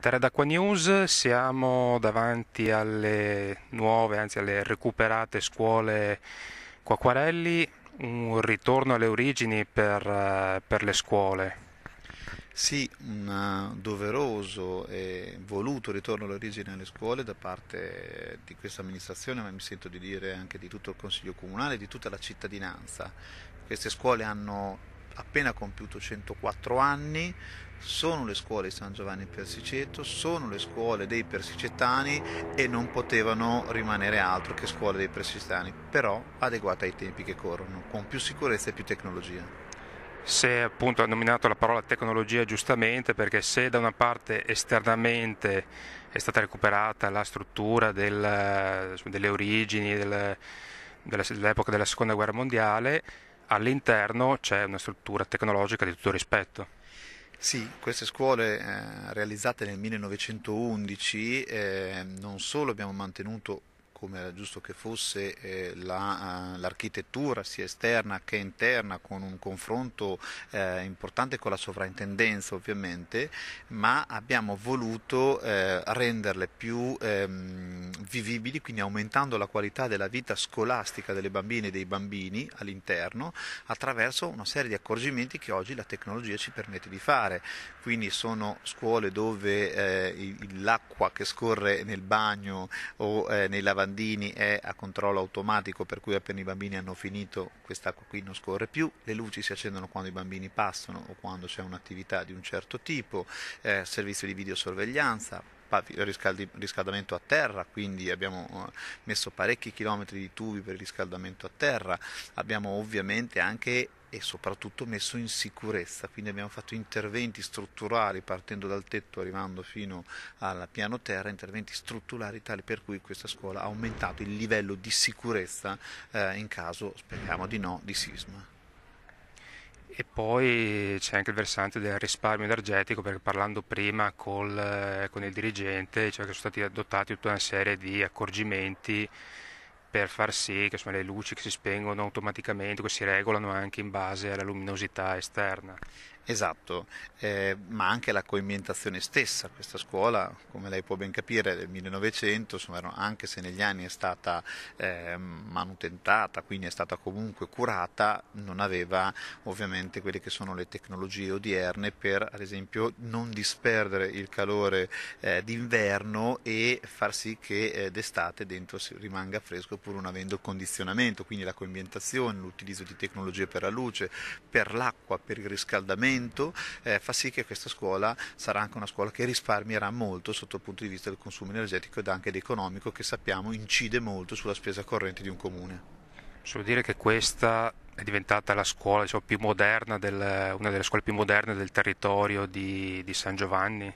Terra d'Acqua News, siamo davanti alle nuove, anzi alle recuperate scuole Quacquarelli, un ritorno alle origini per, eh, per le scuole. Sì, un eh, doveroso e voluto ritorno alle origini alle scuole da parte di questa amministrazione, ma mi sento di dire anche di tutto il Consiglio Comunale e di tutta la cittadinanza. Queste scuole hanno appena compiuto 104 anni, sono le scuole di San Giovanni Persiceto, sono le scuole dei persicetani e non potevano rimanere altro che scuole dei persicetani, però adeguate ai tempi che corrono, con più sicurezza e più tecnologia. Se appunto ha nominato la parola tecnologia giustamente, perché se da una parte esternamente è stata recuperata la struttura del, delle origini del, dell'epoca della seconda guerra mondiale, all'interno c'è una struttura tecnologica di tutto rispetto. Sì, queste scuole eh, realizzate nel 1911 eh, non solo abbiamo mantenuto come era giusto che fosse eh, la, eh, l'architettura sia esterna che interna con un confronto eh, importante con la sovrintendenza ovviamente, ma abbiamo voluto eh, renderle più ehm, vivibili, quindi aumentando la qualità della vita scolastica delle bambine e dei bambini all'interno attraverso una serie di accorgimenti che oggi la tecnologia ci permette di fare. Quindi sono scuole dove eh, l'acqua che scorre nel bagno o eh, nei lavandini lavandini è a controllo automatico per cui appena i bambini hanno finito quest'acqua qui non scorre più, le luci si accendono quando i bambini passano o quando c'è un'attività di un certo tipo, eh, servizio di videosorveglianza, riscaldamento a terra, quindi abbiamo eh, messo parecchi chilometri di tubi per il riscaldamento a terra, abbiamo ovviamente anche e soprattutto messo in sicurezza, quindi abbiamo fatto interventi strutturali partendo dal tetto arrivando fino al piano terra, interventi strutturali tali per cui questa scuola ha aumentato il livello di sicurezza eh, in caso, speriamo di no, di sisma. E poi eh, c'è anche il versante del risparmio energetico, perché parlando prima col, eh, con il dirigente, cioè che sono stati adottati tutta una serie di accorgimenti per far sì che insomma, le luci che si spengono automaticamente, che si regolano anche in base alla luminosità esterna. Esatto, eh, ma anche la coimbientazione stessa. Questa scuola, come lei può ben capire, del 1900, insomma, anche se negli anni è stata eh, manutentata, quindi è stata comunque curata, non aveva ovviamente quelle che sono le tecnologie odierne per, ad esempio, non disperdere il calore eh, d'inverno e far sì che eh, d'estate dentro rimanga fresco pur non avendo il condizionamento, quindi la coimbientazione, l'utilizzo di tecnologie per la luce, per l'acqua, per il riscaldamento aumento eh, fa sì che questa scuola sarà anche una scuola che risparmierà molto sotto il punto di vista del consumo energetico ed anche ed economico che sappiamo incide molto sulla spesa corrente di un comune. Possiamo dire che questa è diventata la scuola diciamo, più moderna, del, una delle scuole più moderne del territorio di, di San Giovanni?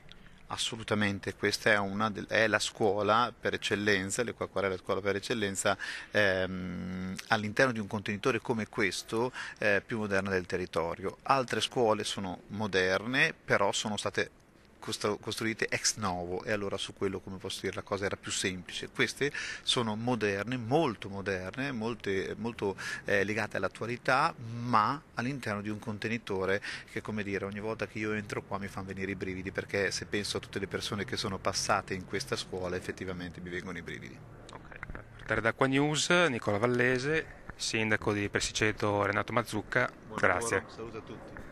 assolutamente questa è, una, è, la scuola per eccellenza, l'Equa è la scuola per eccellenza ehm, all'interno di un contenitore come questo eh, più moderna del territorio. Altre scuole sono moderne, però sono state costruite ex novo e allora su quello come posso dire la cosa era più semplice queste sono moderne molto moderne molte, molto eh, legate all'attualità ma all'interno di un contenitore che come dire ogni volta che io entro qua mi fanno venire i brividi perché se penso a tutte le persone che sono passate in questa scuola effettivamente mi vengono i brividi ok per D'Acqua News Nicola Vallese sindaco di Persiceto Renato Mazzucca Buon grazie lavoro, saluto a tutti